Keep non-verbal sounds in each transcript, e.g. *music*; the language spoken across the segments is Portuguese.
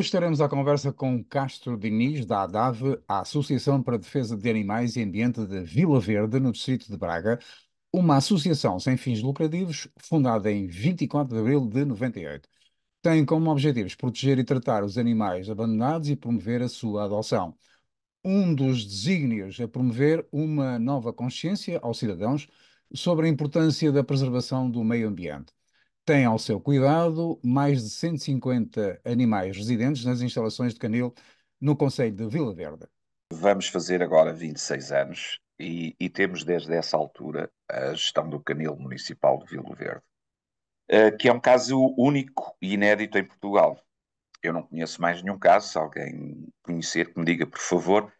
Hoje estaremos à conversa com Castro Diniz, da ADAV, a Associação para a Defesa de Animais e Ambiente de Vila Verde, no distrito de Braga, uma associação sem fins lucrativos fundada em 24 de abril de 98. Tem como objetivos proteger e tratar os animais abandonados e promover a sua adoção. Um dos desígnios é promover uma nova consciência aos cidadãos sobre a importância da preservação do meio ambiente tem ao seu cuidado mais de 150 animais residentes nas instalações de Canil, no Conselho de Vila Verde. Vamos fazer agora 26 anos e, e temos desde essa altura a gestão do Canil Municipal de Vila Verde, eh, que é um caso único e inédito em Portugal. Eu não conheço mais nenhum caso, se alguém conhecer, que me diga, por favor,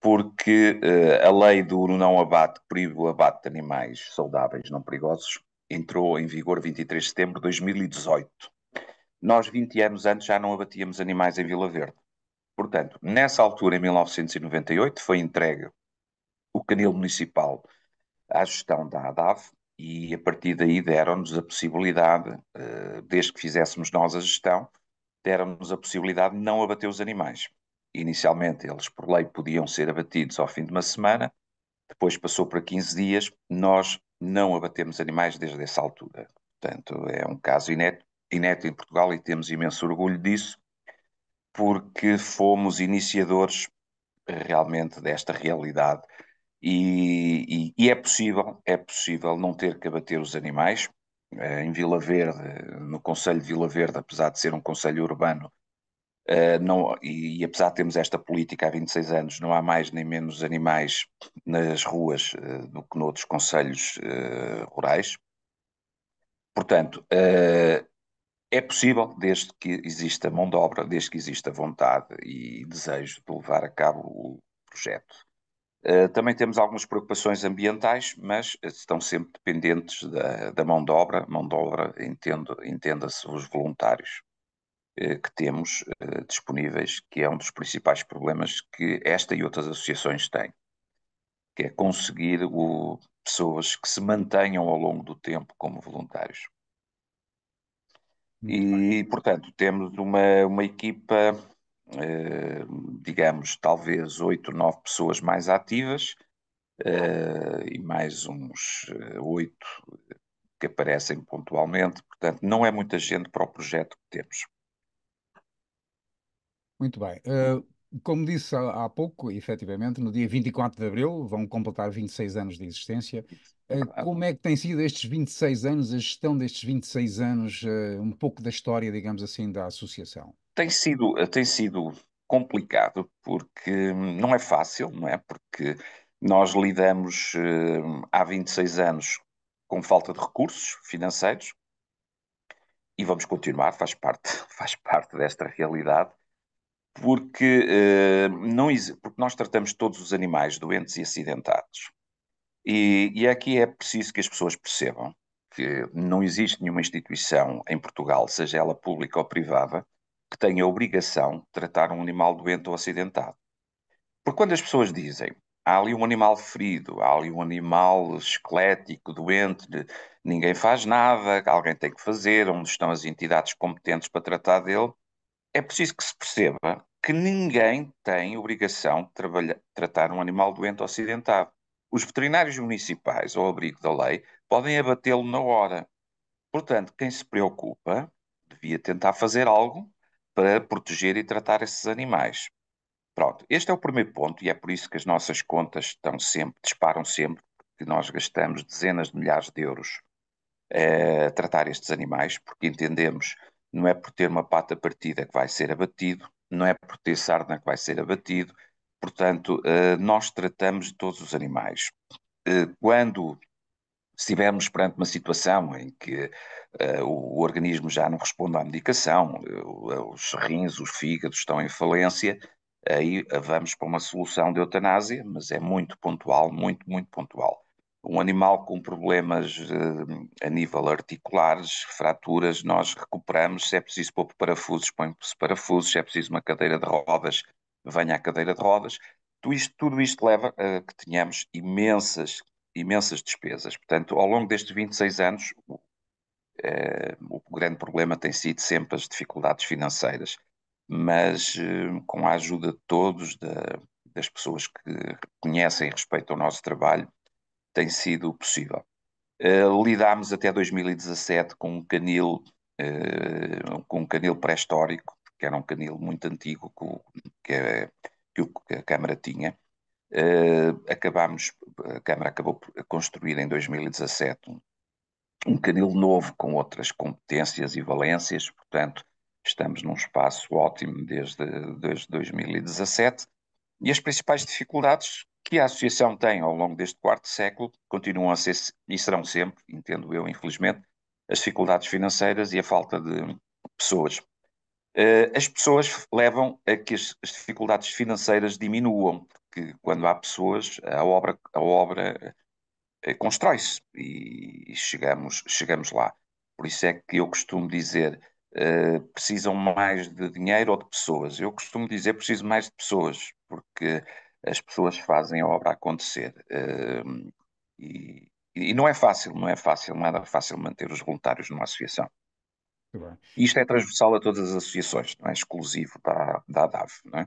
porque uh, a lei do não abate, proíbe o abate de animais saudáveis não perigosos, entrou em vigor 23 de setembro de 2018. Nós, 20 anos antes, já não abatíamos animais em Vila Verde. Portanto, nessa altura, em 1998, foi entregue o canil municipal à gestão da ADAV e, a partir daí, deram-nos a possibilidade, eh, desde que fizéssemos nós a gestão, deram-nos a possibilidade de não abater os animais. Inicialmente, eles, por lei, podiam ser abatidos ao fim de uma semana, depois passou para 15 dias, nós não abatemos animais desde essa altura. Portanto, é um caso inédito, inédito em Portugal e temos imenso orgulho disso, porque fomos iniciadores realmente desta realidade. E, e, e, é possível, é possível não ter que abater os animais. Eh, em Vila Verde, no Conselho de Vila Verde, apesar de ser um conselho urbano, eh, não, e, e, apesar de termos esta política há 26 anos, não há mais nem menos animais nas ruas uh, do que noutros conselhos uh, rurais. Portanto, é possível, desde que exista mão de obra, desde que exista vontade e desejo de levar a cabo o projeto. também temos algumas preocupações ambientais, mas estão sempre dependentes da, da mão de obra. Mão de obra, entenda-se os voluntários eh, que temos eh, disponíveis, que é um dos principais problemas que esta e outras associações têm, que é conseguir o, pessoas que se mantenham ao longo do tempo como voluntários. E, portanto, temos uma, uma equipa, eh, digamos, talvez oito, nove pessoas mais ativas e mais uns oito que aparecem pontualmente. Portanto, não é muita gente para o projeto que temos. Muito bem. Uh, como disse há, há, pouco, efetivamente, no dia 24 de abril vão completar 26 anos de existência. Uh, como é que tem sido estes 26 anos, a gestão destes 26 anos, uh, um pouco da história, digamos assim, da associação? Tem sido, eh, tem sido complicado, porque hum, não é fácil, não é? Porque nós lidamos hum, há 26 anos com falta de recursos financeiros e vamos continuar, faz parte, *laughs* faz parte desta realidade porque, eh, não, porque nós tratamos todos os animais doentes e acidentados. E, e aqui é, é preciso que as pessoas percebam que não existe nenhuma instituição em Portugal, seja ela pública ou privada, que tenha a obrigação de tratar um animal doente ou acidentado. Porque quando as pessoas dizem há ali um animal ferido, há ali um animal esquelético, doente, ninguém faz nada, alguém tem que fazer, onde estão as entidades competentes para tratar dele, é preciso que se perceba que ninguém tem obrigação de tratar um animal doente ocidental. Os veterinários municipais, ao abrigo da lei, podem abatê-lo na hora. Portanto, quem se preocupa devia tentar fazer algo para proteger e tratar esses animais. Pronto, este é o primeiro ponto e é por isso que as nossas contas estão sempre, disparam sempre, porque nós gastamos dezenas de milhares de euros eh, a tratar estes animais, porque entendemos não é por ter uma pata partida que vai ser abatido, não é por ter sarna que vai ser abatido. Portanto, eh, nós tratamos de todos os animais. Eh, quando estivermos perante uma situação em que eh, o, organismo já não responde à medicação, os rins, os fígados estão em falência, aí vamos para uma solução de eutanásia, mas é muito pontual, muito, muito pontual um animal com problemas uh, a nível articulares, fraturas, nós recuperamos. Se é preciso pôr parafusos, põe-se parafusos. Se é preciso uma cadeira de rodas, venha a cadeira de rodas. Tudo isto, tudo isto leva a que tenhamos imensas, imensas despesas. Portanto, ao longo destes 26 anos, o, uh, o grande problema tem sido sempre as dificuldades financeiras. Mas uh, com a ajuda de todos, de, das pessoas que conhecem e respeitam o nosso trabalho, tem sido possível. Uh, lidámos até 2017 com um canil, uh, com um canil pré-histórico, que era um canil muito antigo que, que, é, que a Câmara tinha. Uh, acabámos, a Câmara acabou por construir em 2017 um, um canil novo com outras competências e valências, portanto, estamos num espaço ótimo desde, desde 2017 e as principais dificuldades que a Associação tem ao longo deste quarto século continuam a ser e serão sempre, entendo eu, infelizmente, as dificuldades financeiras e a falta de pessoas. Eh, as pessoas levam a que as dificuldades financeiras diminuam, porque quando há pessoas, a obra, a obra eh, constrói-se e chegamos, chegamos lá. Por isso é que eu costumo dizer eh, precisam mais de dinheiro ou de pessoas. Eu costumo dizer preciso mais de pessoas, porque as pessoas fazem a obra acontecer. Uh, e, e, não é fácil, não é fácil, nada fácil manter os voluntários numa associação. Isto é transversal a todas as associações, não é exclusivo da, da DAV, não é?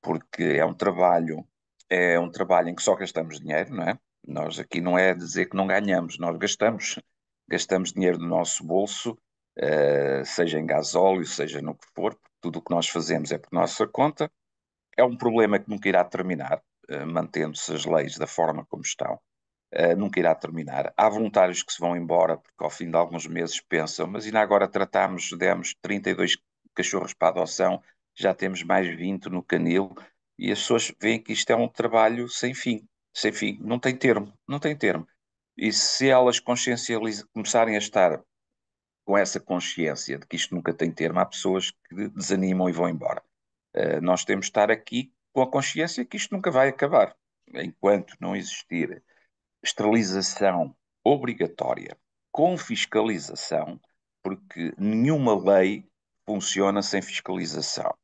Porque é um trabalho, é um trabalho em que só gastamos dinheiro, não é? Nós aqui não é dizer que não ganhamos, nós gastamos, gastamos dinheiro do nosso bolso eh, seja em gasóleo, seja no que for, tudo o que nós fazemos é por nossa conta. É um problema que nunca irá terminar, eh, mantendo-se as leis da forma como estão. Eh, nunca irá terminar. Há voluntários que se vão embora porque ao fim de alguns meses pensam, mas ainda agora tratámos, demos 32 cachorros para adoção, já temos mais 20 no canil, e as pessoas veem que isto é um trabalho sem fim, sem fim, não tem termo, não tem termo. E se elas consciencializ... começarem a estar com essa consciência de que isto nunca tem termo, há pessoas que desanimam e vão embora. Uh, nós temos de estar aqui com a consciência que isto nunca vai acabar. Enquanto não existir esterilização obrigatória com fiscalização, porque nenhuma lei funciona sem fiscalização.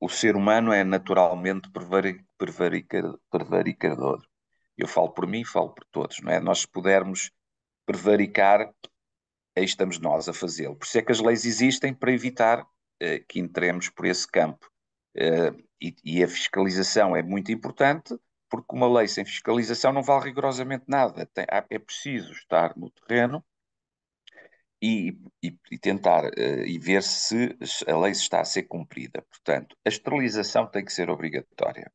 O ser humano é naturalmente prevaricador. Eu falo por mim, falo por todos, não é? Nós se pudermos prevaricar, aí estamos nós a fazê-lo. Por isso é que as leis existem para evitar uh, que entremos por esse campo. Uh, e, e, a fiscalização é muito importante, porque uma lei sem fiscalização não vale rigorosamente nada. Tem, é preciso estar no terreno e, e, e tentar uh, e ver se a lei está a ser cumprida. Portanto, a esterilização tem que ser obrigatória.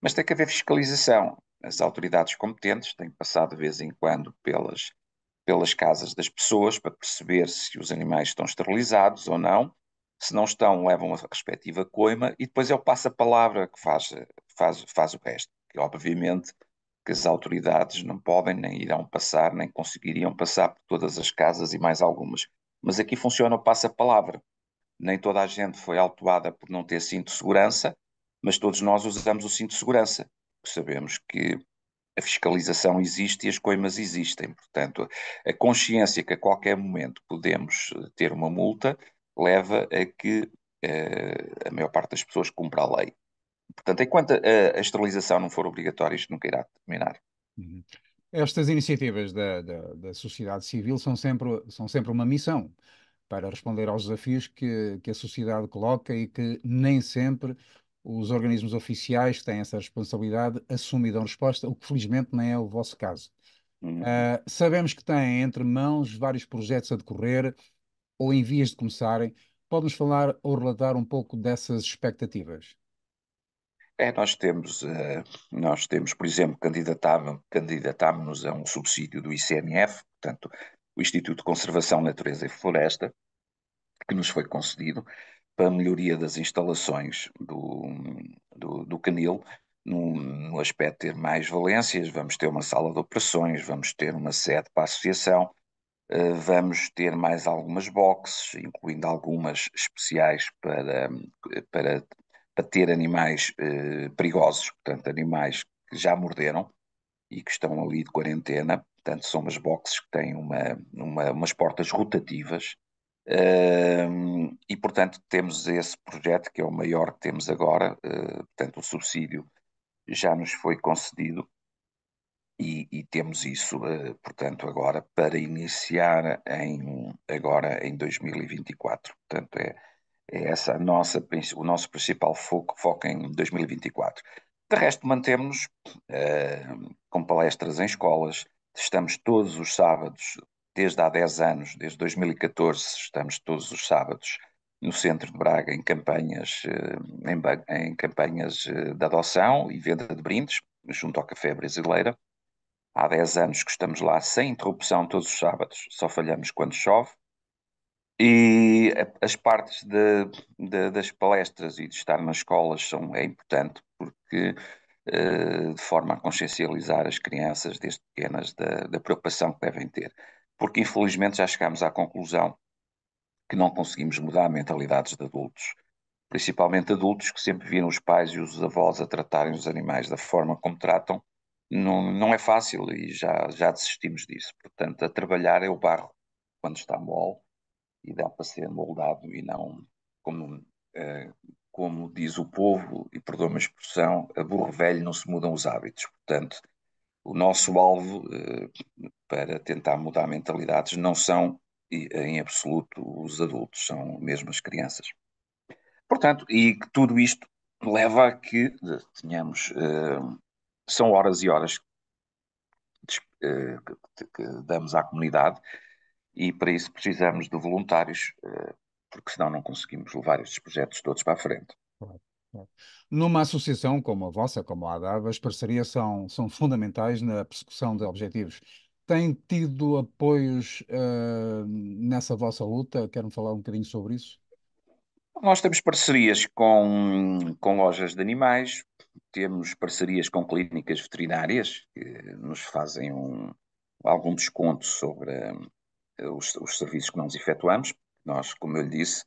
Mas tem que haver fiscalização. As autoridades competentes têm que passar de vez em quando pelas pelas casas das pessoas para perceber se os animais estão esterilizados ou não. Se não estão, levam a respectiva coima e depois é o passa-palavra que faz, faz, faz o resto. Que obviamente que as autoridades não podem, nem irão passar, nem conseguiriam passar por todas as casas e mais algumas. Mas aqui funciona o passa-palavra. Nem toda a gente foi autuada por não ter cinto de segurança, mas todos nós usamos o cinto de segurança. Sabemos que a fiscalização existe e as coimas existem. Portanto, a consciência que a qualquer momento podemos eh, ter uma multa leva a que uh, a maior parte das pessoas cumpra a lei. Portanto, enquanto a, a esterilização não for obrigatória, isto nunca irá terminar. Uhum. Estas iniciativas da, da, da, sociedade civil são sempre, são sempre uma missão para responder aos desafios que, que a sociedade coloca e que nem sempre os organismos oficiais que têm essa responsabilidade assumem e dão resposta, o que felizmente não é o vosso caso. Uhum. Uh, sabemos que têm entre mãos vários projetos a decorrer ou em vias de começarem. Pode-nos falar ou relatar um pouco dessas expectativas? É, nós temos, uh, nós temos, por exemplo, candidatámos-nos a um subsídio do ICNF, portanto, o Instituto de Conservação, Natureza e Floresta, que nos foi concedido, para a melhoria das instalações do, do, do Canil, no, no, aspecto de ter mais valências, vamos ter uma sala de operações, vamos ter uma sede para a associação, eh, vamos ter mais algumas boxes, incluindo algumas especiais para, para, para ter animais eh, perigosos, portanto, animais que já morderam e que estão ali de quarentena. Portanto, são umas boxes que têm uma, uma umas portas rotativas e, portanto, temos esse projeto, que é o maior que temos agora, uh, portanto, o subsídio já nos foi concedido e, e temos isso, uh, portanto, agora para iniciar em, agora em 2024. Portanto, é, é essa a nossa, o nosso principal foco, foco em 2024. De resto, mantemos-nos eh, com palestras em escolas, estamos todos os sábados desde há 10 anos, desde 2014, estamos todos os sábados no centro de Braga em campanhas, eh, em, em campanhas eh, de adoção e venda de brindes, junto ao Café Brasileira. Há 10 anos que estamos lá sem interrupção todos os sábados, só falhamos quando chove. E as partes de, de, das palestras e de estar nas escolas são, é importante porque eh, de forma a consciencializar as crianças desde pequenas da, da preocupação que devem ter porque infelizmente já chegámos à conclusão que não conseguimos mudar mentalidades de adultos, principalmente adultos que sempre viram os pais e os avós a tratarem os animais da forma como tratam, não, não é fácil e já, já desistimos disso. Portanto, a trabalhar é o barro quando está mole e dá para ser moldado e não como, eh, como diz o povo, e perdoa-me a expressão, a burro velho não se mudam os hábitos. Portanto, o nosso alvo eh, para tentar mudar mentalidades não são em absoluto os adultos, são mesmo as crianças. Portanto, e que tudo isto leva a que tenhamos. Uh, são horas e horas que, que, eh, que, damos à comunidade e para isso precisamos de voluntários, uh, porque senão não conseguimos levar estes projetos todos para a frente. Numa associação como a vossa, como a ADAV, as parcerias são, são fundamentais na persecução de objetivos Têm tido apoios ah, nessa vossa luta? Quero-me falar um bocadinho sobre isso. Nós temos parcerias com, com lojas de animais, temos parcerias com clínicas veterinárias que nos fazem um, algum desconto sobre ah, os, os, serviços que nós efetuamos. Nós, como eu lhe disse,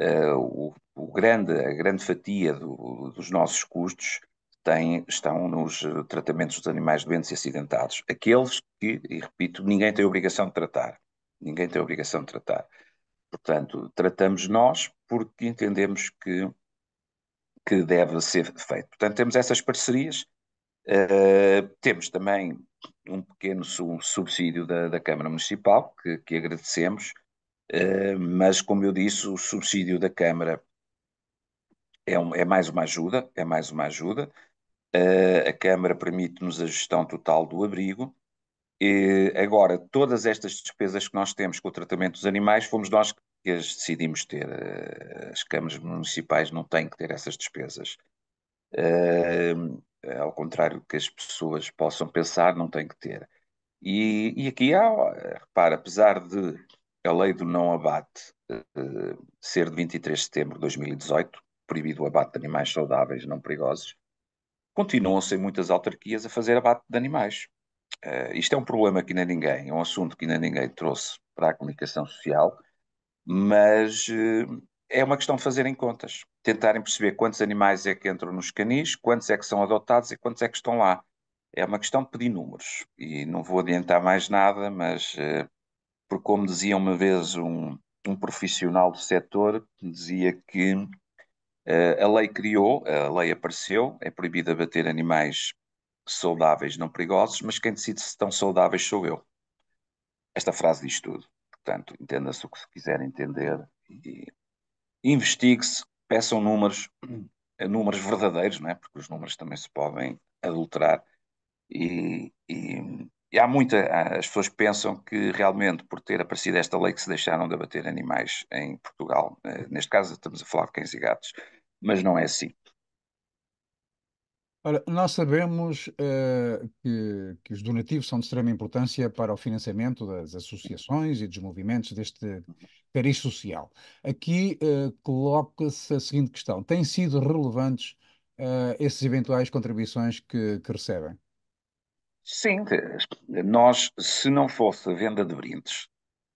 uh, o, o, grande, a grande fatia do, dos nossos custos têm, estão nos eh, tratamentos dos animais doentes e acidentados. Aqueles que, e repito, ninguém tem obrigação de tratar. Ninguém tem obrigação de tratar. Portanto, tratamos nós porque entendemos que, que deve ser feito. Portanto, temos essas parcerias. Uh, temos também um pequeno subsídio da, da Câmara Municipal, que, que agradecemos, uh, mas, como eu disse, o subsídio da Câmara é, um, é mais uma ajuda, é mais uma ajuda a Câmara permite-nos a gestão total do abrigo. E agora, todas estas despesas que nós temos com o tratamento dos animais, fomos nós que as decidimos ter. Eh, as câmaras municipais não têm que ter essas despesas. Eh, ao contrário do que as pessoas possam pensar, não têm que ter. E, e aqui há, repara, apesar de a lei do não abate eh, ser de 23 de setembro de 2018, proibido o abate de animais saudáveis não perigosos, continuam a ser muitas autarquias a fazer abate de animais. Uh, isto é um problema que ainda ninguém, é um assunto que ainda ninguém trouxe para a comunicação social, mas uh, é uma questão de fazerem contas, tentarem perceber quantos animais é que entram nos canis, quantos é que são adotados e quantos é que estão lá. É uma questão de pedir números e não vou adiantar mais nada, mas uh, como dizia uma vez um, um profissional do setor, dizia que eh, a lei criou, a lei apareceu, é proibido abater animais saudáveis, não perigosos, mas quem decide se estão saudáveis sou eu. Esta frase diz tudo. Portanto, entenda-se o que se quiser entender. e Investigue-se, peçam números, eh, números verdadeiros, não é? porque os números também se podem adulterar. E, e, e há muita, as pessoas pensam que realmente por ter aparecido esta lei que se deixaram de abater animais em Portugal, eh, neste caso estamos a falar de cães e gatos, mas não é assim. Ora, nós sabemos uh, que, que, os donativos são de extrema importância para o financiamento das associações e dos movimentos deste cariz social. Aqui uh, coloca-se a seguinte questão: têm sido relevantes uh, essas eventuais contribuições que, que recebem? Sim, nós, se não fosse a venda de brindes,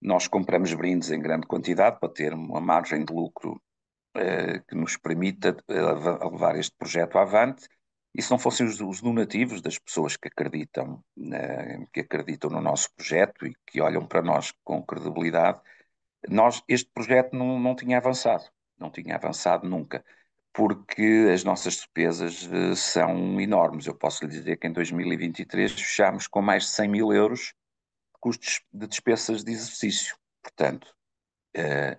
nós compramos brindes em grande quantidade para ter uma margem de lucro eh, que nos permita eh, levar este projeto avante. E se não fossem os, os donativos das pessoas que acreditam, que acreditam no nosso projeto e que olham para nós com credibilidade, nós, este projeto não, não tinha avançado, não tinha avançado nunca porque as nossas despesas eh, são enormes. Eu posso lhe dizer que em 2023 fechámos com mais de 100 mil euros de custos de despesas de exercício. Portanto, uh,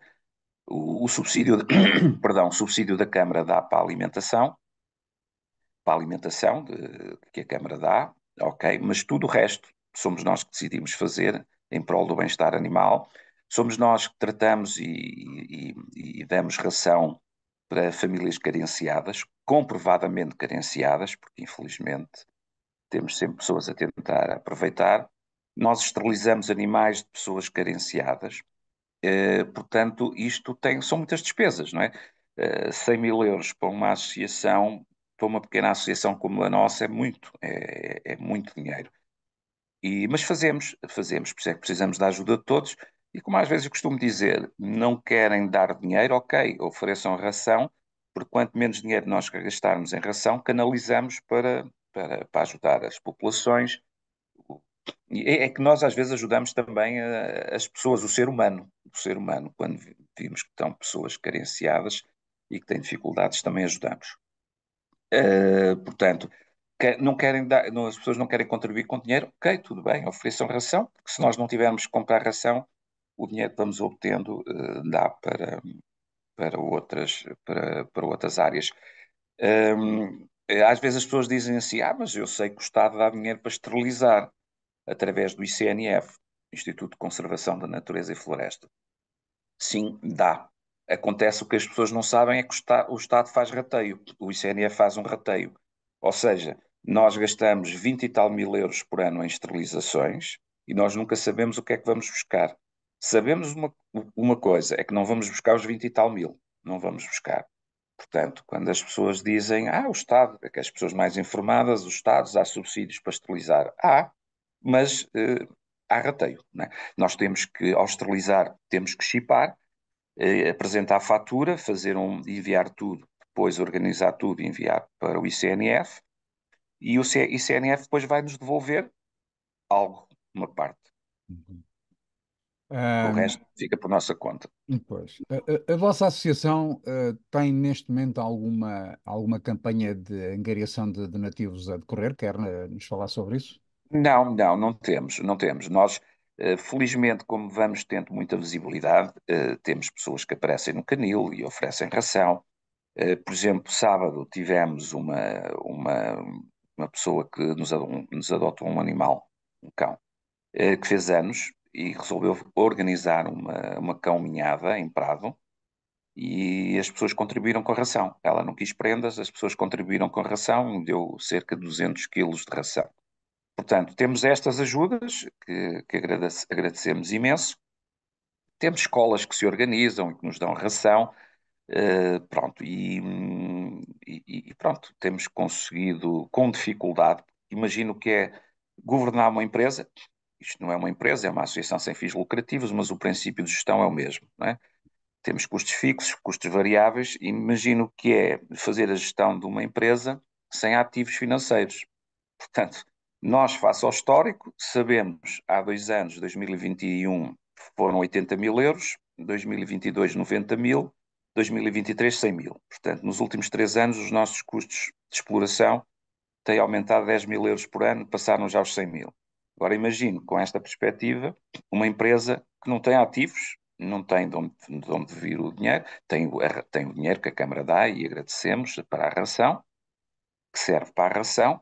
o, o, subsídio, de, *coughs* perdão, subsídio da Câmara dá para a alimentação, para a alimentação de, que a Câmara dá, ok, mas tudo o resto somos nós que decidimos fazer em prol do bem-estar animal, somos nós que tratamos e, e, e damos ração para famílias carenciadas, comprovadamente carenciadas, porque infelizmente temos sempre pessoas a tentar aproveitar. Nós esterilizamos animais de pessoas carenciadas, eh, portanto, isto tem, são muitas despesas, não é? Eh, 100 mil euros para uma associação, para uma pequena associação como a nossa, é muito, é, é, é muito dinheiro. E, mas fazemos, fazemos, por isso é que precisamos da ajuda de todos. E como às vezes eu costumo dizer, não querem dar dinheiro, ok, ofereçam ração, porque quanto menos dinheiro nós gastarmos em ração, canalizamos para, para, para ajudar as populações. É, é que nós às vezes ajudamos também a, eh, as pessoas, o ser humano, o ser humano, quando vimos que estão pessoas carenciadas e que têm dificuldades, também ajudamos. Uh, portanto, que não querem dar, não, as pessoas não querem contribuir com dinheiro, ok, tudo bem, ofereçam ração, porque se nós não tivermos que comprar ração, o dinheiro que vamos obtendo eh, dá para, para, outras, para, para outras áreas. Um, às vezes as pessoas dizem assim: ah, mas eu sei que o Estado dá dinheiro para esterilizar através do ICNF, Instituto de Conservação da Natureza e Floresta. Sim, dá. Acontece o que as pessoas não sabem é que o Estado faz rateio, o ICNF faz um rateio. Ou seja, nós gastamos 20 e tal mil euros por ano em esterilizações e nós nunca sabemos o que é que vamos buscar. Sabemos uma, uma coisa, é que não vamos buscar os 20 e tal mil, não vamos buscar. Portanto, quando as pessoas dizem, ah, o Estado, é que as pessoas mais informadas, os Estados, há subsídios para esterilizar. Há, mas eh, há rateio. É? Nós temos que, ao esterilizar, temos que chipar, eh, apresentar a fatura, fazer um, enviar tudo, depois organizar tudo e enviar para o ICNF, e o ICNF depois vai nos devolver algo, uma parte. Uhum. O resto fica por nossa conta. Pois. A, a, a vossa associação uh, tem neste momento alguma, alguma campanha de angariação de nativos a decorrer? Quer uh, nos falar sobre isso? Não, não, não temos, não temos. Nós, uh, felizmente, como vamos tendo muita visibilidade, temos pessoas que aparecem no canil e oferecem ração. Por exemplo, sábado tivemos uma, uma, uma pessoa que nos, nos adotou um animal, um cão, que fez anos, e resolveu organizar uma, uma caminhada em Prado e as pessoas contribuíram com ração. Ela não quis prendas, as pessoas contribuíram com ração, deu cerca de 200 quilos de ração. Portanto, temos estas ajudas que, que agradece, agradecemos imenso. Temos escolas que se organizam e que nos dão ração. Uh, pronto, e, e, e pronto, temos conseguido com dificuldade. Imagino que é governar uma empresa, isto não é uma empresa, é uma associação sem fins lucrativos, mas o princípio de gestão é o mesmo. É? Temos custos fixos, custos variáveis, imagino que é fazer a gestão de uma empresa sem ativos financeiros. Portanto, nós, face ao histórico, sabemos, há dois anos, 2021 foram 80 mil euros, 2022 90 mil, 2023 100 mil. Portanto, nos últimos três anos, os nossos custos de exploração têm aumentado 10 mil euros por ano, passaram já aos 100 mil. Agora imagino, com esta perspectiva, uma empresa que não tem ativos, não tem de onde, de onde vir o dinheiro, tem, tem o dinheiro que a Câmara dá e agradecemos para a ração, que serve para a ração,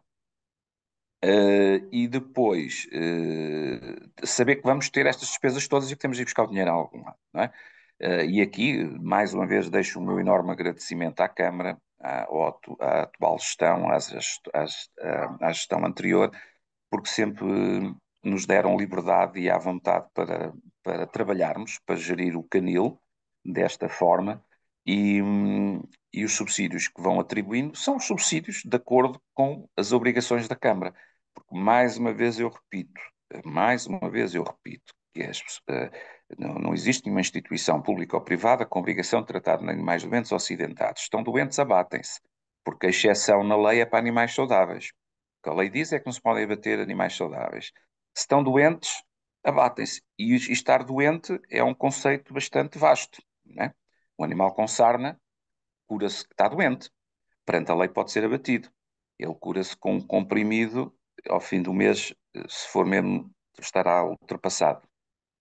Uh, e depois uh, saber que vamos ter estas despesas todas e que temos de ir buscar o dinheiro a algum lado. Não é? Uh, e aqui, mais uma vez, deixo o meu enorme agradecimento à Câmara, à, à atual gestão, à, à gestão anterior, porque sempre eh, nos deram liberdade e à vontade para, para trabalharmos, para gerir o canil desta forma e, e os subsídios que vão atribuindo são subsídios de acordo com as obrigações da Câmara. Porque, mais uma vez, eu repito, mais uma vez eu repito, que as, eh, não, não existe nenhuma instituição pública ou privada com obrigação de tratar de animais doentes ou acidentados. Estão doentes, abatem-se, porque a exceção na lei é para animais saudáveis que a lei diz é que não se podem abater animais saudáveis. Se estão doentes, abatem-se. E, estar doente é um conceito bastante vasto. Né? Um animal com sarna cura-se que está doente. Perante a lei pode ser abatido. Ele cura-se com um comprimido, ao fim do mês, eh, se for mesmo, estará ultrapassado.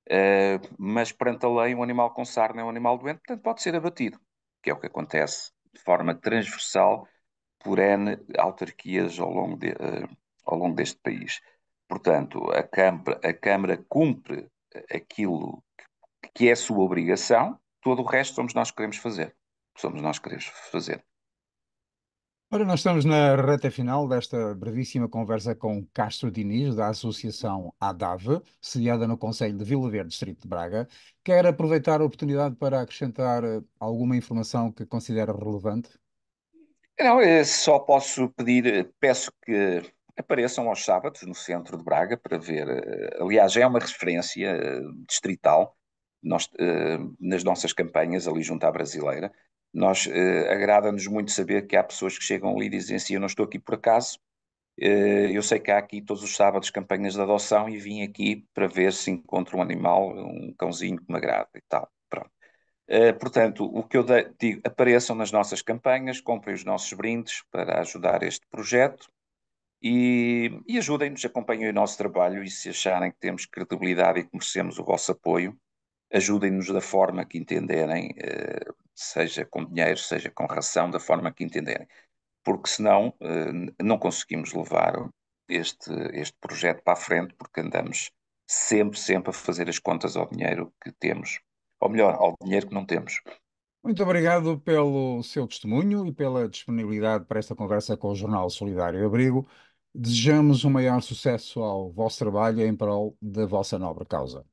Uh, mas perante a lei, um animal com sarna é um animal doente, portanto pode ser abatido, que é o que acontece de forma transversal por N autarquias ao longo, de, eh, ao longo deste país. Portanto, a Câmara, a Câmara cumpre aquilo que, que é a sua obrigação, todo o resto somos nós que queremos fazer. Somos nós que queremos fazer. Ora, nós estamos na reta final desta brevíssima conversa com Castro Diniz, da Associação ADAV, sediada no Conselho de Vila Verde, Distrito de Braga. Quer aproveitar a oportunidade para acrescentar eh, alguma informação que considera relevante? Não, só posso pedir, eh, peço que apareçam aos sábados no centro de Braga para ver. Eh, aliás, é uma referência eh, distrital. Nós, nas nossas campanhas ali junto à brasileira, nós agrada-nos muito saber que há pessoas que chegam ali e dizem assim: Eu não estou aqui por acaso, eu sei que há aqui todos os sábados campanhas de adoção e vim aqui para ver se encontro um animal, um cãozinho que me agrada e tal. Eh, portanto, o que eu digo, apareçam nas nossas campanhas, comprem os nossos brindes para ajudar este projeto e, e ajudem-nos, acompanhem o nosso trabalho e se acharem que temos credibilidade e que merecemos o vosso apoio, ajudem-nos da forma que entenderem, eh, seja com dinheiro, seja com ração, da forma que entenderem, porque senão eh, não conseguimos levar este, este projeto para a frente, porque andamos sempre, sempre a fazer as contas ao dinheiro que temos ou melhor, ao dinheiro que não temos. Muito obrigado pelo seu testemunho e pela disponibilidade para esta conversa com o Jornal Solidário e Abrigo. Desejamos o um maior sucesso ao vosso trabalho em prol da vossa nobre causa.